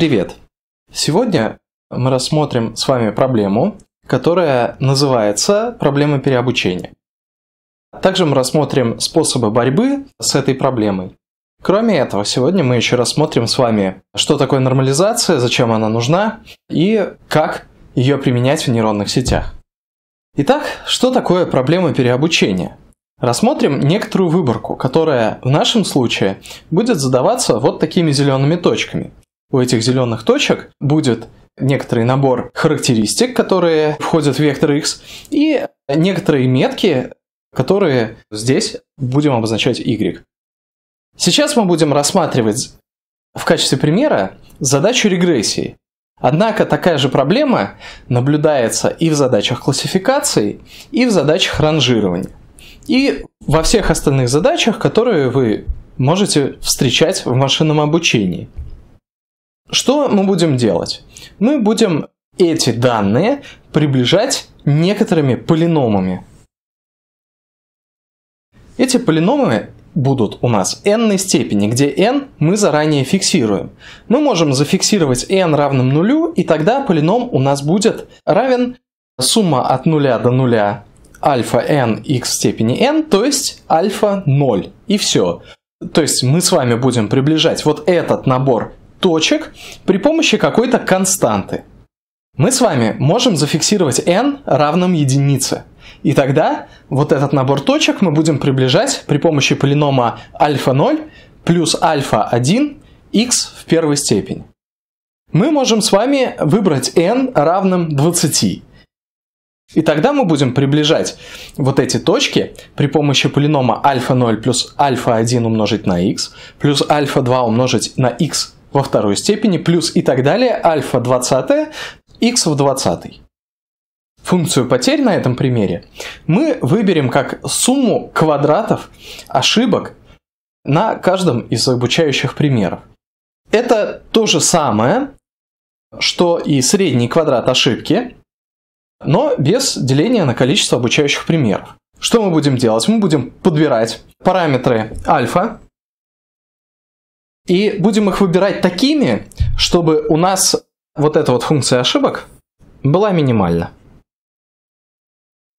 Привет! Сегодня мы рассмотрим с вами проблему, которая называется проблема переобучения. Также мы рассмотрим способы борьбы с этой проблемой. Кроме этого, сегодня мы еще рассмотрим с вами, что такое нормализация, зачем она нужна и как ее применять в нейронных сетях. Итак, что такое проблема переобучения? Рассмотрим некоторую выборку, которая в нашем случае будет задаваться вот такими зелеными точками у этих зеленых точек будет некоторый набор характеристик, которые входят в вектор x, и некоторые метки, которые здесь будем обозначать y. Сейчас мы будем рассматривать в качестве примера задачу регрессии. Однако такая же проблема наблюдается и в задачах классификации, и в задачах ранжирования, и во всех остальных задачах, которые вы можете встречать в машинном обучении – что мы будем делать? Мы будем эти данные приближать некоторыми полиномами. Эти полиномы будут у нас n степени, где n мы заранее фиксируем. Мы можем зафиксировать n равным нулю, и тогда полином у нас будет равен сумма от нуля до нуля альфа n x в степени n, то есть альфа 0. И все. То есть мы с вами будем приближать вот этот набор точек при помощи какой-то константы. Мы с вами можем зафиксировать n равным единице. И тогда вот этот набор точек мы будем приближать при помощи полинома альфа 0 плюс альфа 1 x в первой степени. Мы можем с вами выбрать n равным 20. И тогда мы будем приближать вот эти точки при помощи полинома альфа 0 плюс альфа 1 умножить на x плюс альфа 2 умножить на x во второй степени, плюс и так далее, альфа 20, х в 20. Функцию потерь на этом примере мы выберем как сумму квадратов ошибок на каждом из обучающих примеров. Это то же самое, что и средний квадрат ошибки, но без деления на количество обучающих примеров. Что мы будем делать? Мы будем подбирать параметры альфа и будем их выбирать такими, чтобы у нас вот эта вот функция ошибок была минимальна.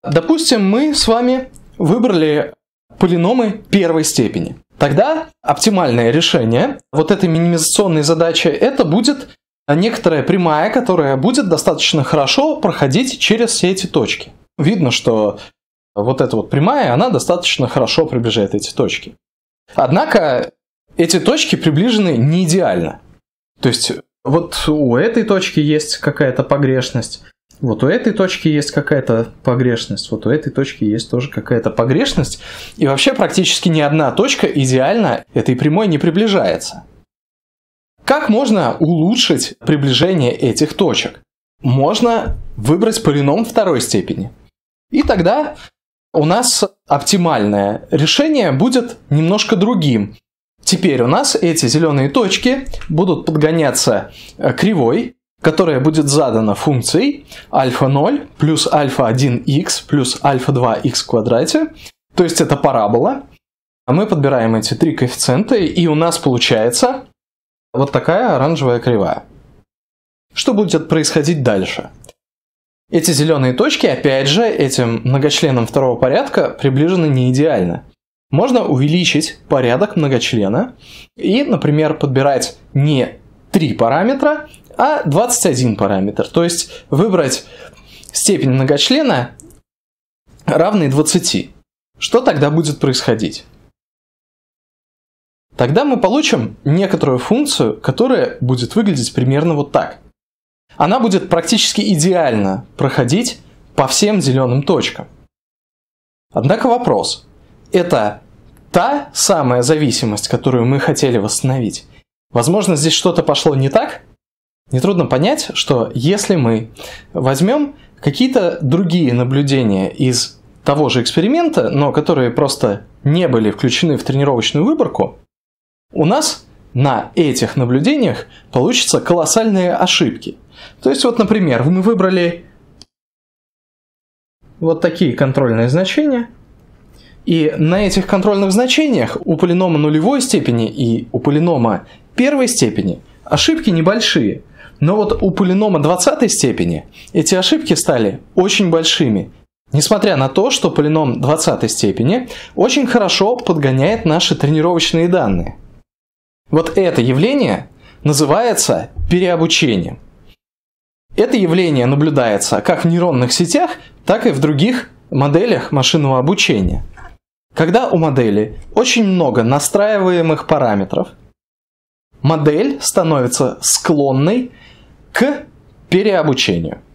Допустим, мы с вами выбрали полиномы первой степени. Тогда оптимальное решение вот этой минимизационной задачи это будет некоторая прямая, которая будет достаточно хорошо проходить через все эти точки. Видно, что вот эта вот прямая, она достаточно хорошо приближает эти точки. Однако эти точки приближены не идеально. То есть вот у этой точки есть какая-то погрешность, вот у этой точки есть какая-то погрешность, вот у этой точки есть тоже какая-то погрешность. И вообще практически ни одна точка идеально этой прямой не приближается. Как можно улучшить приближение этих точек? Можно выбрать полином второй степени. И тогда у нас оптимальное решение будет немножко другим. Теперь у нас эти зеленые точки будут подгоняться э, кривой, которая будет задана функцией альфа 0 плюс альфа 1 x плюс альфа 2х в квадрате. То есть это парабола. А мы подбираем эти три коэффициента, и у нас получается вот такая оранжевая кривая. Что будет происходить дальше? Эти зеленые точки, опять же, этим многочленам второго порядка приближены не идеально. Можно увеличить порядок многочлена и, например, подбирать не три параметра, а 21 параметр. То есть выбрать степень многочлена равной 20. Что тогда будет происходить? Тогда мы получим некоторую функцию, которая будет выглядеть примерно вот так. Она будет практически идеально проходить по всем зеленым точкам. Однако вопрос, это та самая зависимость, которую мы хотели восстановить. Возможно, здесь что-то пошло не так. Нетрудно понять, что если мы возьмем какие-то другие наблюдения из того же эксперимента, но которые просто не были включены в тренировочную выборку, у нас на этих наблюдениях получатся колоссальные ошибки. То есть вот, например, мы выбрали вот такие контрольные значения – и на этих контрольных значениях у полинома нулевой степени и у полинома первой степени ошибки небольшие. Но вот у полинома 20 степени эти ошибки стали очень большими. Несмотря на то, что полином 20 степени очень хорошо подгоняет наши тренировочные данные. Вот это явление называется переобучением. Это явление наблюдается как в нейронных сетях, так и в других моделях машинного обучения. Когда у модели очень много настраиваемых параметров, модель становится склонной к переобучению –